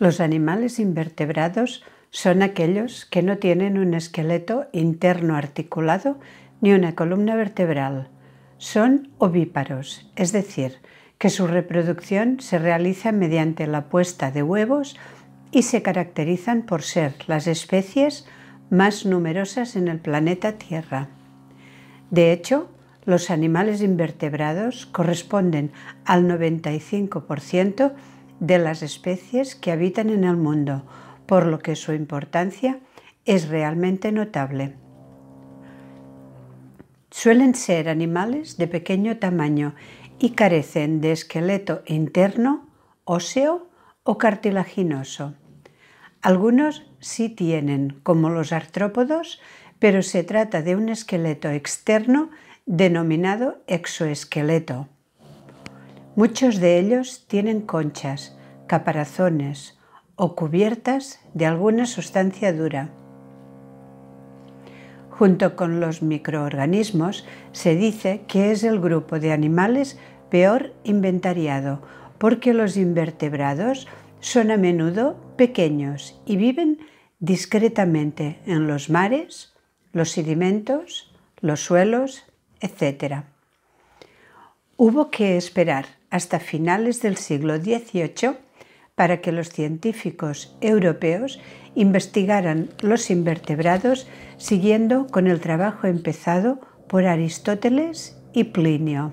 Los animales invertebrados son aquellos que no tienen un esqueleto interno articulado ni una columna vertebral. Son ovíparos, es decir, que su reproducción se realiza mediante la puesta de huevos y se caracterizan por ser las especies más numerosas en el planeta Tierra. De hecho, los animales invertebrados corresponden al 95% de las especies que habitan en el mundo, por lo que su importancia es realmente notable. Suelen ser animales de pequeño tamaño y carecen de esqueleto interno, óseo o cartilaginoso. Algunos sí tienen, como los artrópodos, pero se trata de un esqueleto externo denominado exoesqueleto. Muchos de ellos tienen conchas, caparazones o cubiertas de alguna sustancia dura. Junto con los microorganismos, se dice que es el grupo de animales peor inventariado, porque los invertebrados son a menudo pequeños y viven discretamente en los mares, los sedimentos, los suelos, etc. Hubo que esperar hasta finales del siglo XVIII para que los científicos europeos investigaran los invertebrados siguiendo con el trabajo empezado por Aristóteles y Plinio.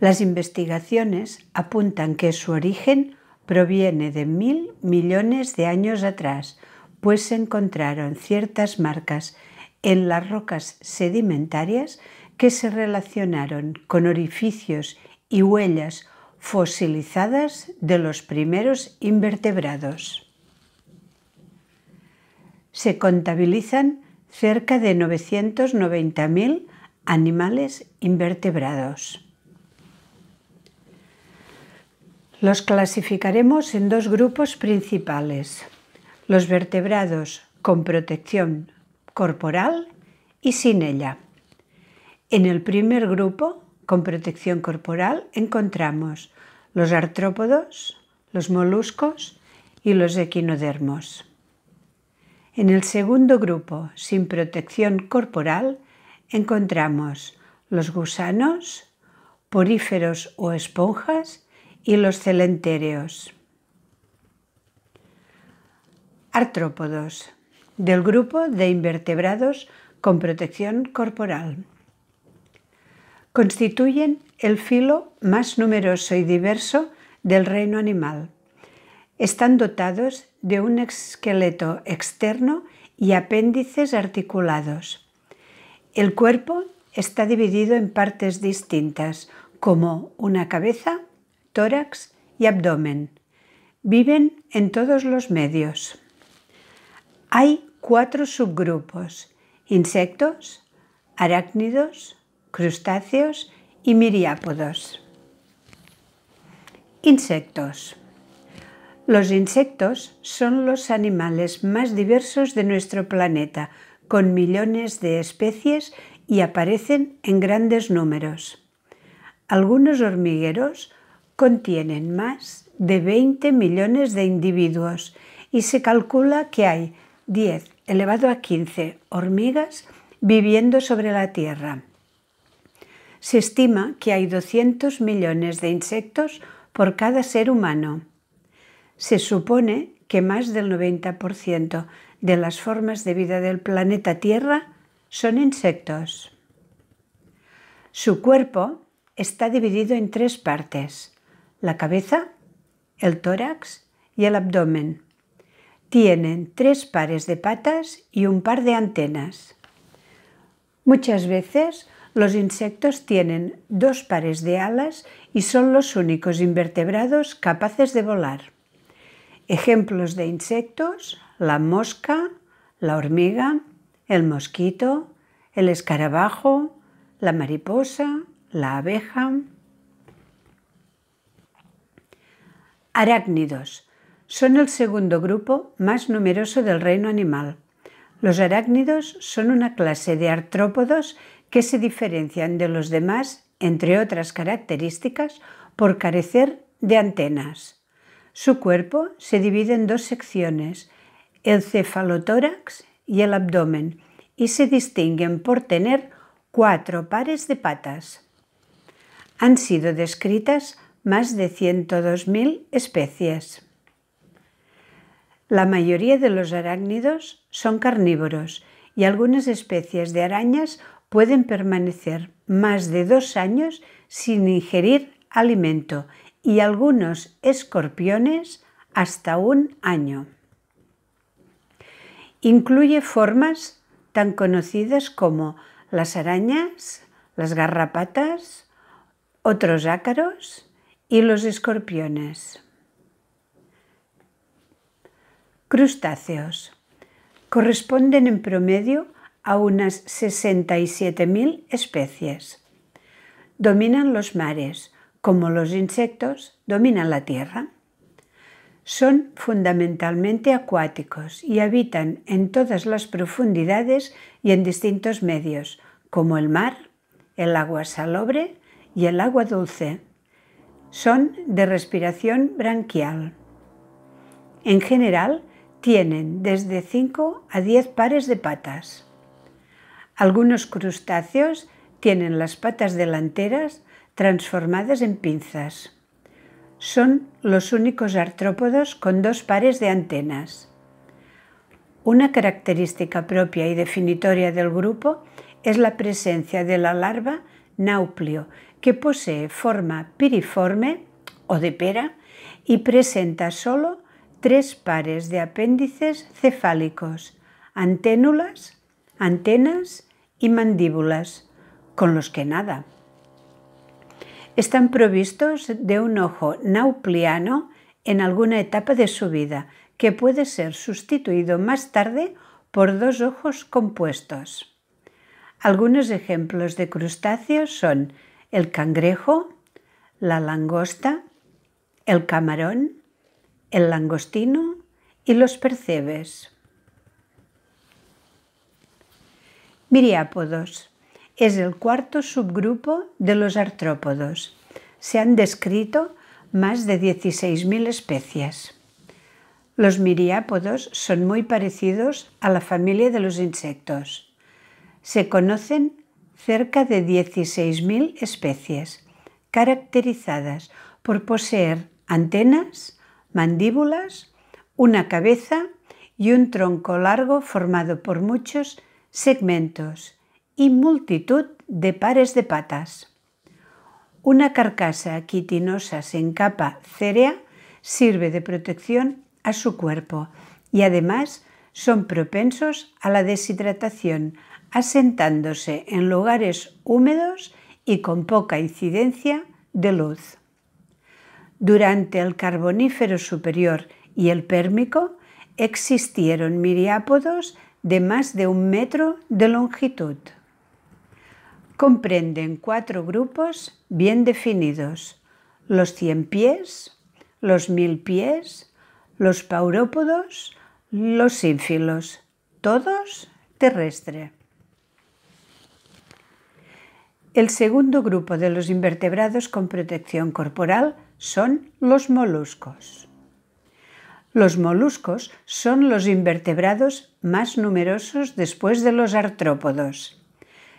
Las investigaciones apuntan que su origen proviene de mil millones de años atrás, pues se encontraron ciertas marcas en las rocas sedimentarias que se relacionaron con orificios y huellas fosilizadas de los primeros invertebrados. Se contabilizan cerca de 990.000 animales invertebrados. Los clasificaremos en dos grupos principales, los vertebrados con protección corporal y sin ella. En el primer grupo, con protección corporal, encontramos los artrópodos, los moluscos y los equinodermos. En el segundo grupo, sin protección corporal, encontramos los gusanos, poríferos o esponjas y los celentéreos. Artrópodos, del grupo de invertebrados con protección corporal constituyen el filo más numeroso y diverso del reino animal. Están dotados de un esqueleto externo y apéndices articulados. El cuerpo está dividido en partes distintas, como una cabeza, tórax y abdomen. Viven en todos los medios. Hay cuatro subgrupos, insectos, arácnidos, crustáceos y miriápodos. Insectos. Los insectos son los animales más diversos de nuestro planeta, con millones de especies y aparecen en grandes números. Algunos hormigueros contienen más de 20 millones de individuos y se calcula que hay 10 elevado a 15 hormigas viviendo sobre la Tierra se estima que hay 200 millones de insectos por cada ser humano. Se supone que más del 90% de las formas de vida del planeta Tierra son insectos. Su cuerpo está dividido en tres partes, la cabeza, el tórax y el abdomen. Tienen tres pares de patas y un par de antenas. Muchas veces los insectos tienen dos pares de alas y son los únicos invertebrados capaces de volar. Ejemplos de insectos, la mosca, la hormiga, el mosquito, el escarabajo, la mariposa, la abeja. Arácnidos. Son el segundo grupo más numeroso del reino animal. Los arácnidos son una clase de artrópodos que se diferencian de los demás, entre otras características, por carecer de antenas. Su cuerpo se divide en dos secciones, el cefalotórax y el abdomen, y se distinguen por tener cuatro pares de patas. Han sido descritas más de 102.000 especies. La mayoría de los arácnidos son carnívoros y algunas especies de arañas pueden permanecer más de dos años sin ingerir alimento y algunos escorpiones hasta un año. Incluye formas tan conocidas como las arañas, las garrapatas, otros ácaros y los escorpiones. Crustáceos. Corresponden en promedio a unas 67.000 especies. Dominan los mares, como los insectos dominan la tierra. Son fundamentalmente acuáticos y habitan en todas las profundidades y en distintos medios, como el mar, el agua salobre y el agua dulce. Son de respiración branquial. En general, tienen desde 5 a 10 pares de patas. Algunos crustáceos tienen las patas delanteras transformadas en pinzas. Son los únicos artrópodos con dos pares de antenas. Una característica propia y definitoria del grupo es la presencia de la larva nauplio, que posee forma piriforme o de pera y presenta solo tres pares de apéndices cefálicos, anténulas, antenas y mandíbulas, con los que nada. Están provistos de un ojo naupliano en alguna etapa de su vida, que puede ser sustituido más tarde por dos ojos compuestos. Algunos ejemplos de crustáceos son el cangrejo, la langosta, el camarón, el langostino y los percebes. Miriápodos. Es el cuarto subgrupo de los artrópodos. Se han descrito más de 16.000 especies. Los miriápodos son muy parecidos a la familia de los insectos. Se conocen cerca de 16.000 especies, caracterizadas por poseer antenas, mandíbulas, una cabeza y un tronco largo formado por muchos segmentos y multitud de pares de patas. Una carcasa quitinosa sin capa cerea sirve de protección a su cuerpo y además son propensos a la deshidratación, asentándose en lugares húmedos y con poca incidencia de luz. Durante el Carbonífero superior y el Pérmico existieron miriápodos de más de un metro de longitud. Comprenden cuatro grupos bien definidos, los cien pies, los mil pies, los paurópodos, los sínfilos, todos terrestre. El segundo grupo de los invertebrados con protección corporal son los moluscos. Los moluscos son los invertebrados más numerosos después de los artrópodos.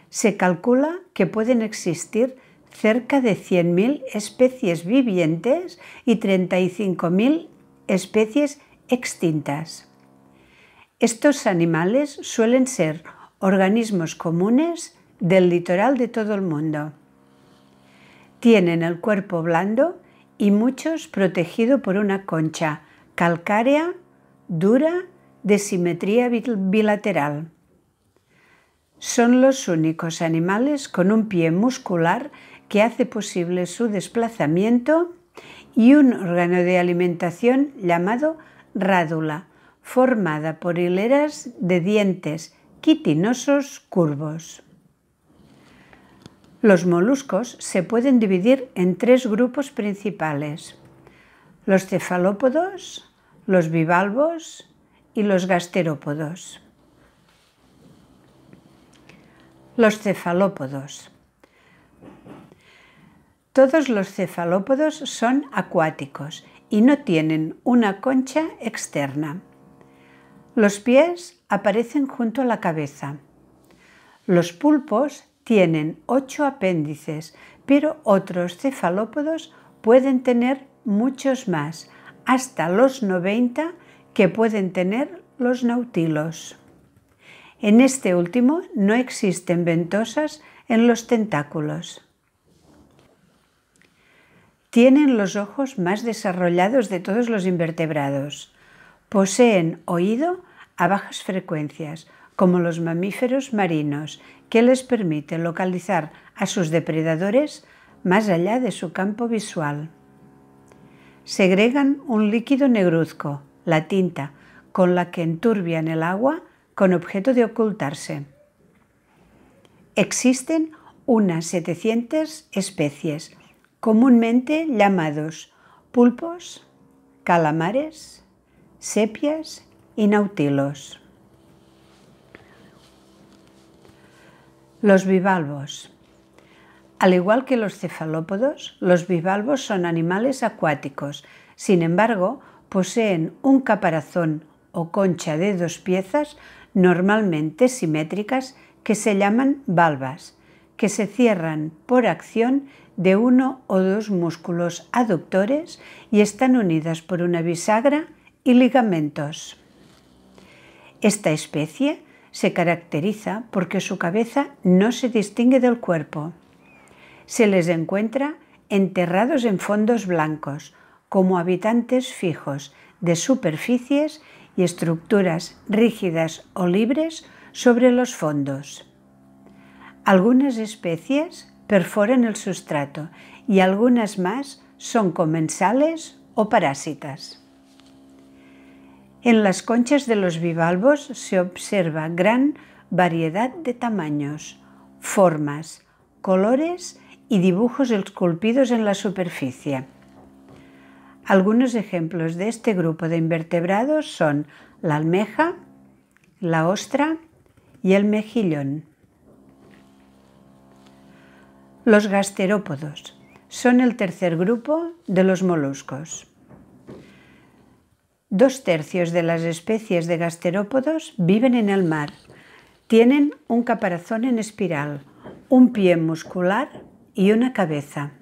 Se calcula que pueden existir cerca de 100.000 especies vivientes y 35.000 especies extintas. Estos animales suelen ser organismos comunes del litoral de todo el mundo. Tienen el cuerpo blando y muchos protegido por una concha calcárea, dura de simetría bilateral. Son los únicos animales con un pie muscular que hace posible su desplazamiento y un órgano de alimentación llamado rádula, formada por hileras de dientes quitinosos curvos. Los moluscos se pueden dividir en tres grupos principales. Los cefalópodos, los bivalvos y los gasterópodos. Los cefalópodos. Todos los cefalópodos son acuáticos y no tienen una concha externa. Los pies aparecen junto a la cabeza. Los pulpos tienen ocho apéndices, pero otros cefalópodos pueden tener muchos más, hasta los 90 que pueden tener los nautilos. En este último no existen ventosas en los tentáculos. Tienen los ojos más desarrollados de todos los invertebrados. Poseen oído a bajas frecuencias, como los mamíferos marinos, que les permite localizar a sus depredadores más allá de su campo visual. Segregan un líquido negruzco, la tinta, con la que enturbian el agua con objeto de ocultarse. Existen unas 700 especies, comúnmente llamados pulpos, calamares, sepias y nautilos. Los bivalvos. Al igual que los cefalópodos, los bivalvos son animales acuáticos. Sin embargo, poseen un caparazón o concha de dos piezas, normalmente simétricas, que se llaman valvas, que se cierran por acción de uno o dos músculos aductores y están unidas por una bisagra y ligamentos. Esta especie se caracteriza porque su cabeza no se distingue del cuerpo. Se les encuentra enterrados en fondos blancos, como habitantes fijos de superficies y estructuras rígidas o libres sobre los fondos. Algunas especies perforan el sustrato y algunas más son comensales o parásitas. En las conchas de los bivalvos se observa gran variedad de tamaños, formas, colores y dibujos esculpidos en la superficie algunos ejemplos de este grupo de invertebrados son la almeja, la ostra y el mejillón. Los gasterópodos son el tercer grupo de los moluscos. Dos tercios de las especies de gasterópodos viven en el mar. Tienen un caparazón en espiral, un pie muscular y una cabeza.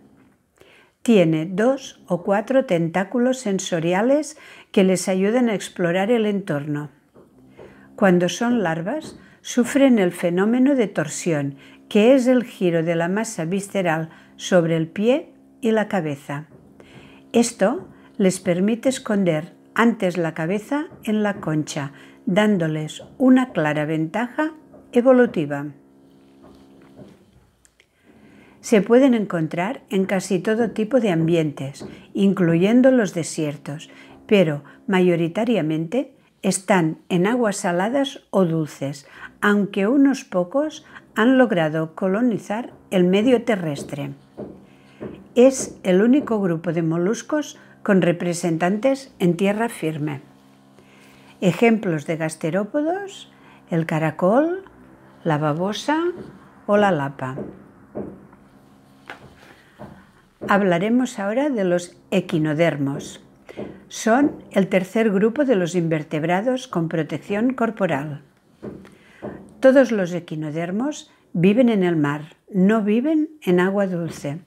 Tiene dos o cuatro tentáculos sensoriales que les ayudan a explorar el entorno. Cuando son larvas, sufren el fenómeno de torsión, que es el giro de la masa visceral sobre el pie y la cabeza. Esto les permite esconder antes la cabeza en la concha, dándoles una clara ventaja evolutiva se pueden encontrar en casi todo tipo de ambientes, incluyendo los desiertos, pero mayoritariamente están en aguas saladas o dulces, aunque unos pocos han logrado colonizar el medio terrestre. Es el único grupo de moluscos con representantes en tierra firme. Ejemplos de gasterópodos, el caracol, la babosa o la lapa. Hablaremos ahora de los equinodermos. Son el tercer grupo de los invertebrados con protección corporal. Todos los equinodermos viven en el mar, no viven en agua dulce.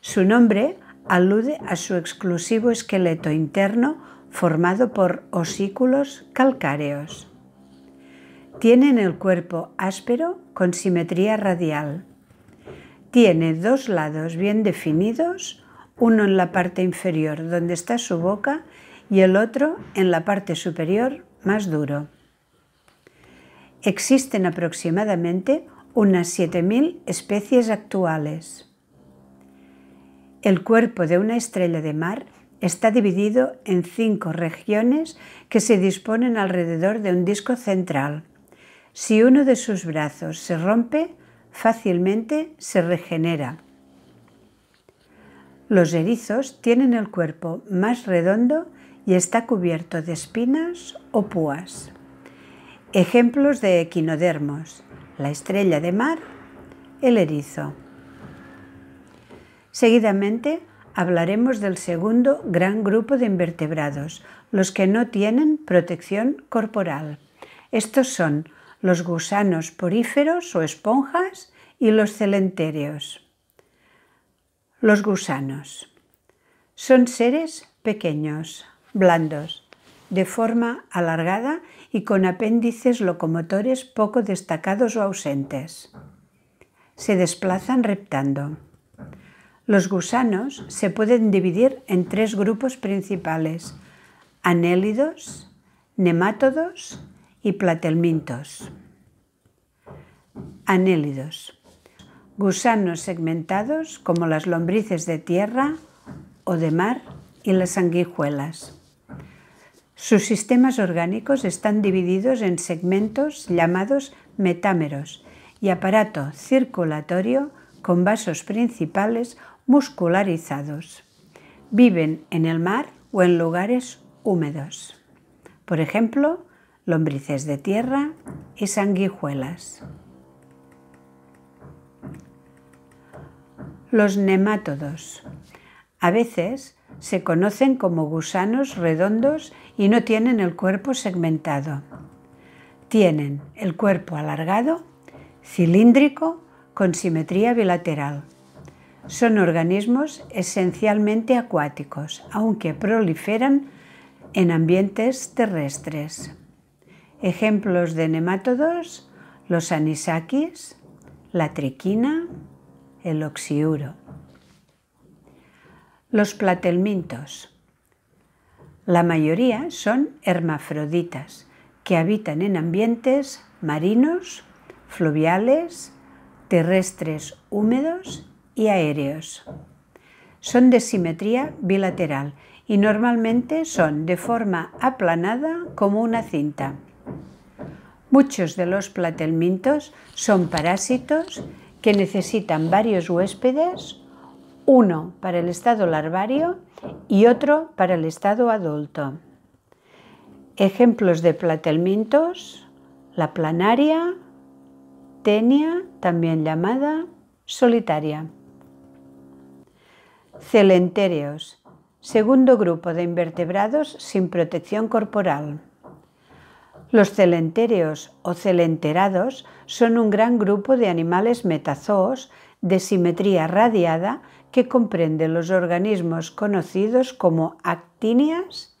Su nombre alude a su exclusivo esqueleto interno formado por osículos calcáreos. Tienen el cuerpo áspero con simetría radial tiene dos lados bien definidos, uno en la parte inferior donde está su boca y el otro en la parte superior más duro. Existen aproximadamente unas 7.000 especies actuales. El cuerpo de una estrella de mar está dividido en cinco regiones que se disponen alrededor de un disco central. Si uno de sus brazos se rompe, fácilmente se regenera. Los erizos tienen el cuerpo más redondo y está cubierto de espinas o púas. Ejemplos de equinodermos, la estrella de mar, el erizo. Seguidamente hablaremos del segundo gran grupo de invertebrados, los que no tienen protección corporal. Estos son los gusanos poríferos o esponjas y los celentéreos. Los gusanos son seres pequeños, blandos, de forma alargada y con apéndices locomotores poco destacados o ausentes. Se desplazan reptando. Los gusanos se pueden dividir en tres grupos principales, anélidos, nemátodos y platelmintos. Anélidos. Gusanos segmentados como las lombrices de tierra o de mar y las sanguijuelas. Sus sistemas orgánicos están divididos en segmentos llamados metámeros y aparato circulatorio con vasos principales muscularizados. Viven en el mar o en lugares húmedos. Por ejemplo, lombrices de tierra y sanguijuelas. Los nemátodos. A veces se conocen como gusanos redondos y no tienen el cuerpo segmentado. Tienen el cuerpo alargado, cilíndrico, con simetría bilateral. Son organismos esencialmente acuáticos, aunque proliferan en ambientes terrestres. Ejemplos de nemátodos, los anisakis, la triquina, el oxiuro. Los platelmintos. La mayoría son hermafroditas que habitan en ambientes marinos, fluviales, terrestres húmedos y aéreos. Son de simetría bilateral y normalmente son de forma aplanada como una cinta. Muchos de los platelmintos son parásitos que necesitan varios huéspedes, uno para el estado larvario y otro para el estado adulto. Ejemplos de platelmintos, la planaria, tenia, también llamada solitaria. Celentéreos, segundo grupo de invertebrados sin protección corporal. Los celentéreos o celenterados son un gran grupo de animales metazoos de simetría radiada que comprende los organismos conocidos como actinias,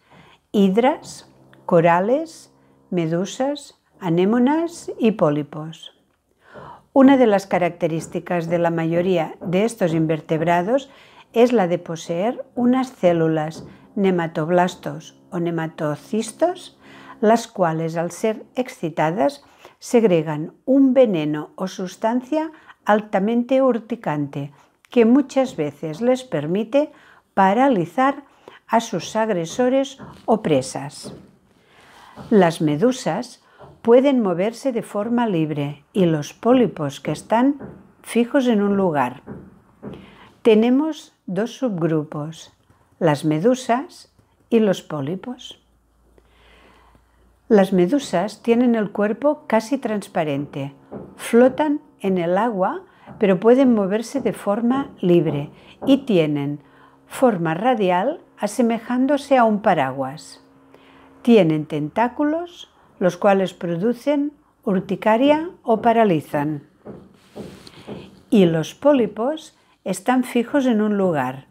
hidras, corales, medusas, anémonas y pólipos. Una de las características de la mayoría de estos invertebrados es la de poseer unas células nematoblastos o nematocistos las cuales al ser excitadas segregan un veneno o sustancia altamente urticante que muchas veces les permite paralizar a sus agresores o presas. Las medusas pueden moverse de forma libre y los pólipos que están fijos en un lugar. Tenemos dos subgrupos, las medusas y los pólipos. Las medusas tienen el cuerpo casi transparente, flotan en el agua, pero pueden moverse de forma libre y tienen forma radial asemejándose a un paraguas. Tienen tentáculos, los cuales producen urticaria o paralizan. Y los pólipos están fijos en un lugar.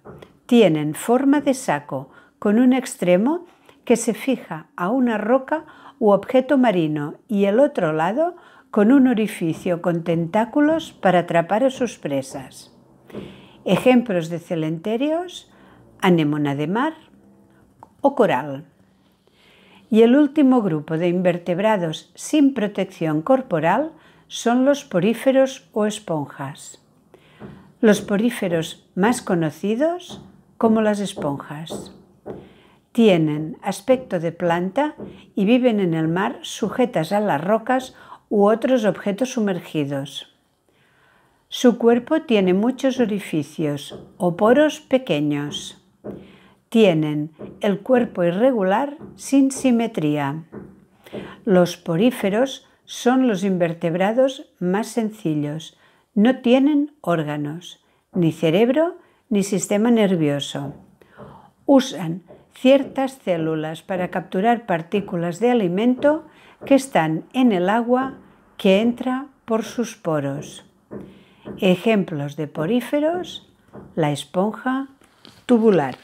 Tienen forma de saco, con un extremo que se fija a una roca objeto marino y el otro lado con un orificio con tentáculos para atrapar a sus presas. Ejemplos de celenterios, anemona de mar o coral. Y el último grupo de invertebrados sin protección corporal son los poríferos o esponjas. Los poríferos más conocidos como las esponjas tienen aspecto de planta y viven en el mar sujetas a las rocas u otros objetos sumergidos. Su cuerpo tiene muchos orificios o poros pequeños. Tienen el cuerpo irregular sin simetría. Los poríferos son los invertebrados más sencillos. No tienen órganos, ni cerebro, ni sistema nervioso. Usan ciertas células para capturar partículas de alimento que están en el agua que entra por sus poros. Ejemplos de poríferos, la esponja tubular.